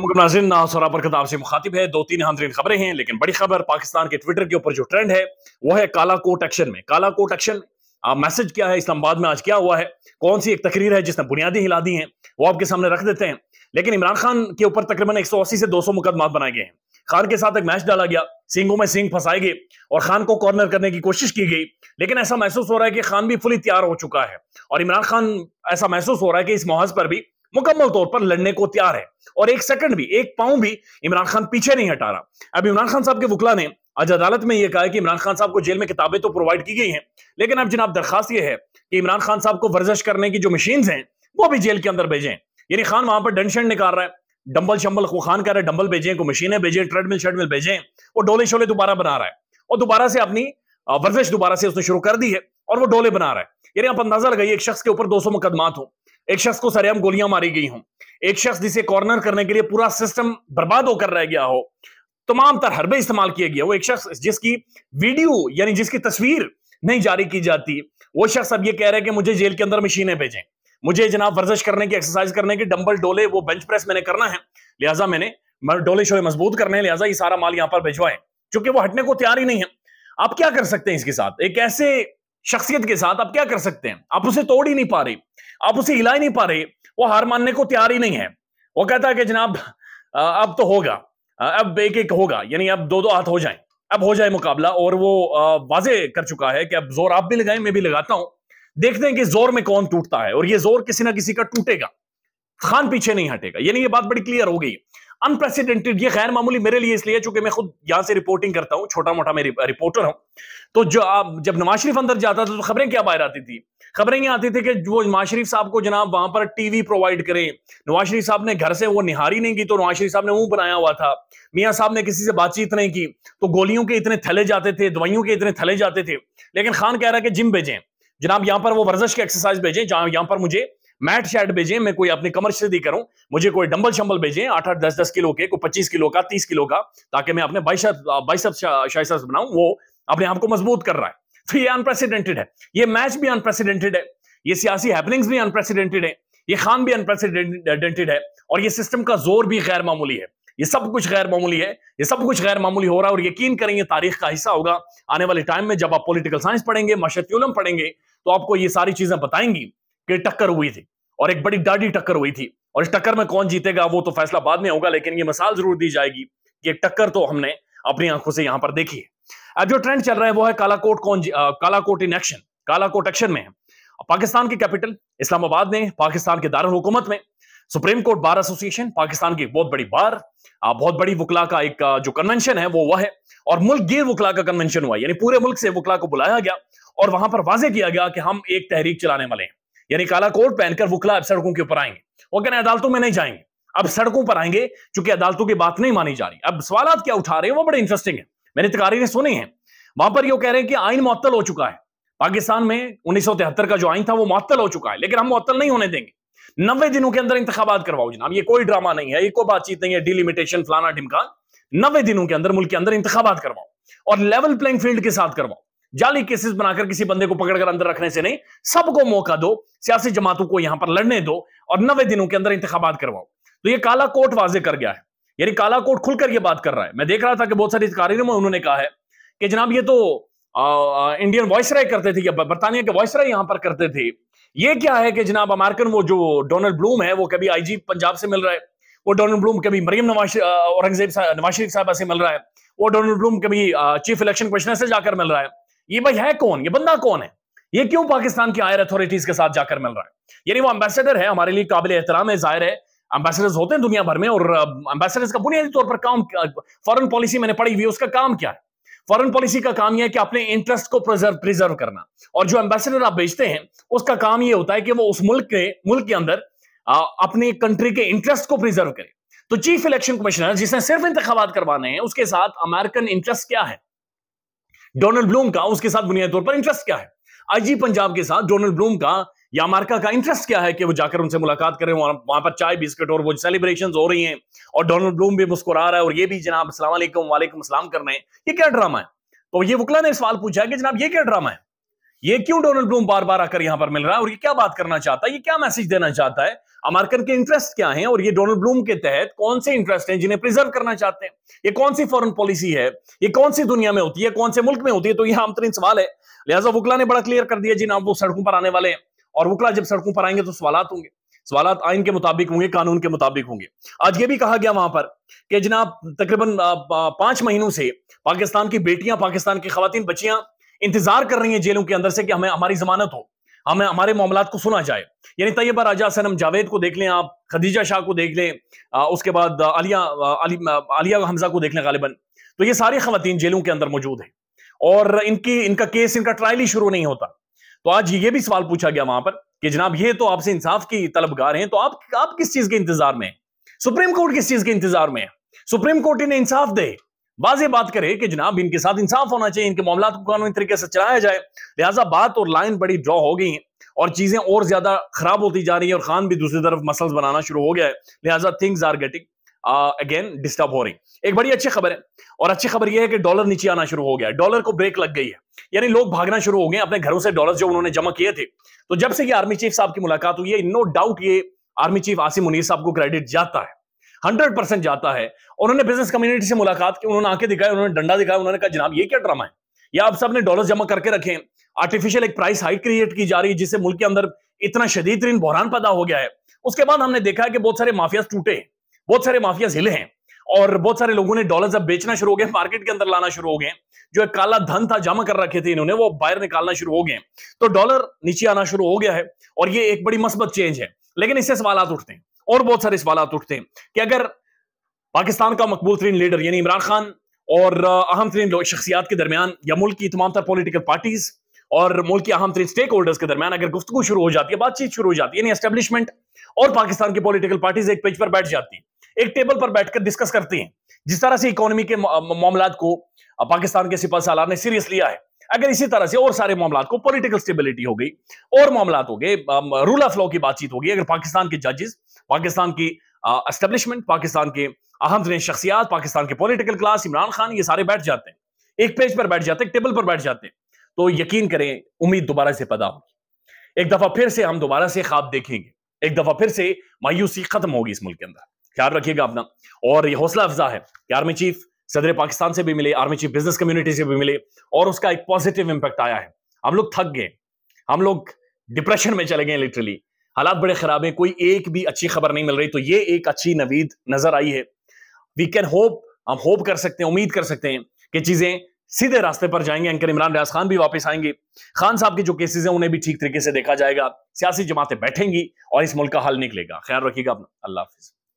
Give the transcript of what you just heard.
मुखातिब है दो तीन हाजरीन खबरें हैं लेकिन बड़ी खबर पाकिस्तान के ट्विटर के ऊपर जो ट्रेंड है वो है काला कोट एक्शन में काला कोट एक्शन में मैसेज क्या है इस्लामाबाद में आज क्या हुआ है कौन सी एक तकरीर है जिसने बुनियादी हिला दी है वो आपके सामने रख देते हैं लेकिन इमरान खान के ऊपर तकरीबन 180 से 200 मुकदमात बनाए गए हैं खान के साथ एक मैच डाला गया सिंगों में सिंह फंसाए गए और खान को कॉर्नर करने की कोशिश की गई लेकिन ऐसा महसूस हो रहा है कि खान भी फुली तैयार हो चुका है और इमरान खान ऐसा महसूस हो रहा है कि इस मुहज पर भी मुकम्मल तौर पर लड़ने को तैयार है और एक सेकंड भी एक पाऊं भी इमरान खान पीछे नहीं हटा रहा अब इमरान खान साहब के वकला ने आज अदालत में यह कहा कि इमरान खान साहब को जेल में किताबें तो प्रोवाइड की गई हैं लेकिन अब जनाब दरखास्त यह है कि इमरान खान साहब को वर्जिश करने की जो मशीन हैं वो भी जेल के अंदर भेजें यानी खान वहां पर डंशन निकाल रहा है डंबल शंबल को खान कह रहा है डंबल भेजें को मशीनें भेजें ट्रेडमिल शेडमिल भेजें वो डोले शोले दोबारा बना रहा है और दोबारा से अपनी वर्जिश दोबारा से उसने शुरू कर दी है और वो डोले बना रहा है यानी आप अंदाजा लगाइए एक शख्स के ऊपर 200 मुकदमात हो एक शख्स को सरेआम गोलियां मारी गई हों एक शख्स जिसे कॉर्नर करने के लिए पूरा सिस्टम बर्बाद होकर रह गया हो तमाम तर हरबे इस्तेमाल किए गए वो एक शख्स जिसकी वीडियो यानी जिसकी तस्वीर नहीं जारी की जाती वो शख्स अब ये कह रहे हैं कि मुझे जेल के अंदर मशीनें भेजें मुझे जनाब वर्जिश करने की एक्सरसाइज करने की डंबल डोले वो बेंच प्रेस मैंने करना है लिहाजा मैंने डोले शोले मजबूत करने हैं लिहाजा ये सारा माल यहां पर भिजवाएं क्योंकि वो हटने को तैयार ही नहीं है आप क्या कर सकते हैं इसके साथ एक ऐसे शख्सियत के साथ आप क्या कर सकते हैं आप उसे तोड़ ही नहीं पा रहे आप उसे हिला ही नहीं पा रहे वो हार मानने को तैयार ही नहीं है वो कहता है कि जनाब अब तो होगा अब एक एक होगा यानी अब दो दो हाथ हो जाए अब हो जाए मुकाबला और वो वाजे कर चुका है कि अब जोर आप भी लगाए मैं भी लगाता हूं देखते हैं कि जोर में कौन टूटता है और ये जोर किसी ना किसी का टूटेगा खान पीछे नहीं हटेगा यानी ये बात बड़ी क्लियर हो गई अनप्रेसिडेंटेड ये गैर मामूली मेरे लिए इसलिए चूंकि मैं खुद यहां से रिपोर्टिंग करता हूं छोटा मोटा मैं रिपोर्टर हूं तो जो आप जब नवाज शरीफ अंदर जाता था तो खबरें क्या बाहर आती थी खबरें ये आती थी कि वो नवाज शरीफ साहब को जनाब वहां पर टीवी प्रोवाइड करें नवाज शरीफ साहब ने घर से वो निहारी नहीं की तो नवाज शरीफ साहब ने मुंह बनाया हुआ था मियाँ साहब ने किसी से बातचीत नहीं की तो गोलियों के इतने थले जाते थे दवाइयों के इतने थले जाते थे लेकिन खान कह रहा है कि जिम भेजें जनाब यहाँ पर वो वर्जिश की एक्सरसाइज भेजें जहाँ यहाँ पर मुझे मैट शैट भेजें मैं कोई अपनी दी करूं मुझे कोई डंबल शंबल भेजें आठ आठ दस दस किलो के कोई पच्चीस किलो का तीस किलो का ताकि मैं अपने बाइसअप बाइसअप बनाऊं वो अपने आप को मजबूत कर रहा है तो ये अनप्रेसिडेंटेड है ये मैच भी अनप्रेसिडेंटेड है ये सियासी हैपनिंग्स भी अनप्रेसिडेंटेड है ये खान भी अनप्रेसिडेंटेड है और ये सिस्टम का जोर भी गैर मामूली है ये सब कुछ गैर मामूली है ये सब कुछ गैर मामूली हो रहा है और यकीन करेंगे तारीख का हिस्सा होगा आने वाले टाइम में जब आप पॉलिटिकल साइंस पढ़ेंगे मशतुलम पढ़ेंगे तो आपको ये सारी चीजें बताएंगी की टक्कर हुई थी और एक बड़ी डाडी टक्कर हुई थी और इस टक्कर में कौन जीतेगा वो तो फैसला बाद में होगा लेकिन ये मिसाल जरूर दी जाएगी कि एक टक्कर तो हमने अपनी आंखों से यहां पर देखी है अब जो ट्रेंड चल रहा है वो है कालाकोट कौन Kalakot in action Kalakot action में है पाकिस्तान के कैपिटल इस्लामाबाद ने पाकिस्तान के दारुल हुकूमत में Supreme Court Bar Association Pakistan की बहुत बड़ी बार बहुत बड़ी वकला का एक जो कन्वेंशन है वो वह है और मुल्क गिर वकला का कन्वेंशन हुआ यानी पूरे मुल्क से वकला को बुलाया गया और वहां पर वाजे किया गया कि हम एक तहरीक चलाने वाले हैं यानी काला कोट पहनकर वकला अब सड़कों के ऊपर आएंगे वो कहने अदालतों में नहीं जाएंगे अब सड़कों पर आएंगे चूंकि अदालतों की बात नहीं मानी जा रही अब सवाल क्या उठा रहे हैं वो बड़े इंटरेस्टिंग है मैंने ने सुनी हैं वहां पर ये कह रहे हैं कि आइन मुअत्तल हो चुका है पाकिस्तान में उन्नीस का जो आइन था वो मुअत्तल हो चुका है लेकिन हम मुअत्तल नहीं होने देंगे नब्बे दिनों के अंदर इंतबात करवाओ जनाब ये कोई ड्रामा नहीं है ये कोई बातचीत नहीं है डिलिमिटेशन फलाना ढिमका नब्बे दिनों के अंदर मुल्क के अंदर इंतबात करवाओ और लेवल प्लेइंग फील्ड के साथ करवाओ जाली केसेस बनाकर किसी बंदे को पकड़कर अंदर रखने से नहीं सबको मौका दो सियासी जमातों को यहां पर लड़ने दो और नवे दिनों के अंदर इंतबात करवाओ तो ये काला कोट वाजे कर गया है यानी काला कोट खुलकर ये बात कर रहा है मैं देख रहा था कि बहुत सारे अधिकारियों में उन्होंने कहा है कि जनाब ये तो आ, आ, इंडियन वॉइस राय करते थे या बर्तानिया के वॉइस राय यहां पर करते थे ये क्या है कि जनाब अमेरिकन वो जो डोनाल्ड ब्लूम है वो कभी आईजी पंजाब से मिल रहा है वो डोनाल्ड ब्लूम कभी मरीम नवाज औरंगजेब नवाज शरीफ साहब से मिल रहा है वो डोनाल्ड ब्लूम कभी चीफ इलेक्शन कमिश्नर से जाकर मिल रहा है ये भाई है कौन ये बंदा कौन है ये क्यों पाकिस्तान की आयर अथॉरिटीज के साथ जाकर मिल रहा है यानी वो एम्बेसडर है हमारे लिए काबिल एहतराम है जाहिर है एम्बेसडर्स होते हैं दुनिया भर में और एम्बेसडर्स का बुनियादी तौर पर काम फॉरन पॉलिसी मैंने पढ़ी हुई है उसका काम क्या है फॉरन पॉलिसी का काम यह है कि अपने इंटरेस्ट को प्रिजर्व प्रिजर्व करना और जो एम्बेसडर आप भेजते हैं उसका काम यह होता है कि वो उस मुल्क के मुल्क के अंदर आ, अपने कंट्री के इंटरेस्ट को प्रिजर्व करे तो चीफ इलेक्शन कमिश्नर जिसने सिर्फ इंतबात करवाने हैं उसके साथ अमेरिकन इंटरेस्ट क्या है डोनाल्ड ब्लूम का उसके साथ बुनियादी तौर पर इंटरेस्ट क्या है आईजी पंजाब के साथ डोनाल्ड ब्लूम का या मार्का का इंटरेस्ट क्या है कि वो जाकर उनसे मुलाकात करें वहां पर चाय बिस्किट और वो सेलिब्रेशन हो रही हैं और डोनाल्ड ब्लूम भी मुस्कुरा रहा है और ये भी जनाब असलम वालेकुम असलम कर रहे हैं ये क्या ड्रामा है तो ये वकला ने सवाल पूछा है कि जनाब ये क्या ड्रामा है ये क्यों डोनाल्ड ब्लूम बार बार आकर यहां पर मिल रहा है और ये क्या बात करना चाहता है ये क्या मैसेज देना चाहता है अमेरिकन के इंटरेस्ट क्या हैं और ये डोनाल्ड ब्लूम के तहत कौन से इंटरेस्ट हैं जिन्हें प्रिजर्व करना चाहते हैं ये कौन सी फॉरेन पॉलिसी है ये कौन सी दुनिया में होती है कौन से मुल्क में होती है तो ये आमतरीन सवाल है लिहाजा वुकला ने बड़ा क्लियर कर दिया जी नाम वो सड़कों पर आने वाले हैं और वुकला जब सड़कों पर आएंगे तो सवाल होंगे सवाल आइन के मुताबिक होंगे कानून के मुताबिक होंगे आज ये भी कहा गया वहां पर कि जनाब तकरीबन पांच महीनों से पाकिस्तान की बेटियां पाकिस्तान की खातन बच्चियां इंतजार कर रही हैं जेलों के अंदर से कि हमें हमारी जमानत हो हमें हाँ, हमारे मामला को सुना जाए यानी तैयबा राजा सनम जावेद को देख लें आप खदीजा शाह को देख लें उसके बाद अलिया अली अलिया हमजा को देख लें गालिबन तो ये सारी खातन जेलों के अंदर मौजूद हैं और इनकी इनका केस इनका ट्रायल ही शुरू नहीं होता तो आज ये भी सवाल पूछा गया वहां पर कि जनाब ये तो आपसे इंसाफ की तलबगार हैं तो आप आप किस चीज के इंतजार में सुप्रीम कोर्ट किस चीज के इंतजार में है सुप्रीम कोर्ट इन्हें इंसाफ दे वाजे बात करे कि जनाब इनके साथ इंसाफ होना चाहिए इनके मामला को कानूनी तरीके से चलाया जाए लिहाजा बात और लाइन बड़ी ड्रॉ हो गई है और चीजें और ज्यादा खराब होती जा रही है और खान भी दूसरी तरफ मसल बनाना शुरू हो गया है लिहाजा things are getting again disturb हो रही एक बड़ी अच्छी खबर है और अच्छी खबर यह है कि डॉलर नीचे आना शुरू हो गया है डॉलर को ब्रेक लग गई है यानी लोग भागना शुरू हो गए अपने घरों से डॉलर जो उन्होंने जमा किए थे तो जब से ये आर्मी चीफ साहब की मुलाकात हुई है नो डाउट ये आर्मी चीफ आसिम मुनीर साहब को क्रेडिट जाता है हंड्रेड परसेंट जाता है उन्होंने बिजनेस कम्युनिटी से मुलाकात की उन्होंने आंखें दिखाई उन्होंने डंडा दिखाया उन्होंने कहा जनाब ये क्या ड्रामा है या आप सबने डॉलर जमा करके रखे आर्टिफिशियल एक प्राइस हाइक क्रिएट की जा रही है जिससे मुल्क के अंदर इतना शदीद तरीन बहरान पैदा हो गया है उसके बाद हमने देखा है कि बहुत सारे माफियाज टूटे बहुत सारे माफियाज हिले हैं और बहुत सारे लोगों ने डॉलर अब बेचना शुरू हो गए मार्केट के अंदर लाना शुरू हो गए जो एक काला धन था जमा कर रखे थे इन्होंने वो बाहर निकालना शुरू हो गए तो डॉलर नीचे आना शुरू हो गया है और ये एक बड़ी मस्बत चेंज है लेकिन इससे सवाल उठते हैं और बहुत सारे सवाल उठते हैं कि अगर पाकिस्तान का मकबूल तरीन लीडर यानी इमरान खान और अहम तरीन शख्सियात के दरमियान या मुल्क की तमाम तर पोलिटिकल पार्टीज और मुल्क की अहम तरीन स्टेक होल्डर्स के दरमियान अगर गुफ्तु शुरू हो जाती है बातचीत शुरू हो जाती है यानी एस्टेब्लिशमेंट और पाकिस्तान की पोलिटिकल पार्टीज एक पेज पर बैठ जाती है एक टेबल पर बैठकर डिस्कस करती हैं जिस तरह से इकोनॉमी के मामला को पाकिस्तान के सिपा सालार ने सीरियस लिया है अगर इसी तरह से और सारे मामला को पोलिटिकल स्टेबिलिटी हो गई और मामला हो गए रूल ऑफ लॉ की बातचीत होगी अगर पाकिस्तान के जजेस पाकिस्तान की एस्टेब्लिशमेंट पाकिस्तान के अहम तरीन शख्सियात पाकिस्तान के पोलिटिकल क्लास इमरान खान ये सारे बैठ जाते हैं एक पेज पर बैठ जाते हैं टेबल पर बैठ जाते हैं तो यकीन करें उम्मीद दोबारा से पैदा होगी एक दफा फिर से हम दोबारा से खाब देखेंगे एक दफा फिर से मायूसी खत्म होगी इस मुल्क के अंदर ख्याल रखिएगा अपना और ये हौसला अफजा है कि आर्मी चीफ सदर पाकिस्तान से भी मिले आर्मी चीफ बिजनेस कम्युनिटी से भी मिले और उसका एक पॉजिटिव इंपैक्ट आया है हम लोग थक गए हम लोग डिप्रेशन में चले गए लिटरली हालात बड़े खराब हैं कोई एक भी अच्छी खबर नहीं मिल रही तो ये एक अच्छी नवीद नजर आई है वी कैन होप हम होप कर सकते हैं उम्मीद कर सकते हैं कि चीजें सीधे रास्ते पर जाएंगे एंकर इमरान रियाज खान भी वापस आएंगे खान साहब के जो केसेस हैं उन्हें भी ठीक तरीके से देखा जाएगा सियासी जमातें बैठेंगी और इस मुल्क का हल निकलेगा ख्याल रखिएगा अपना अल्लाह हाफिज़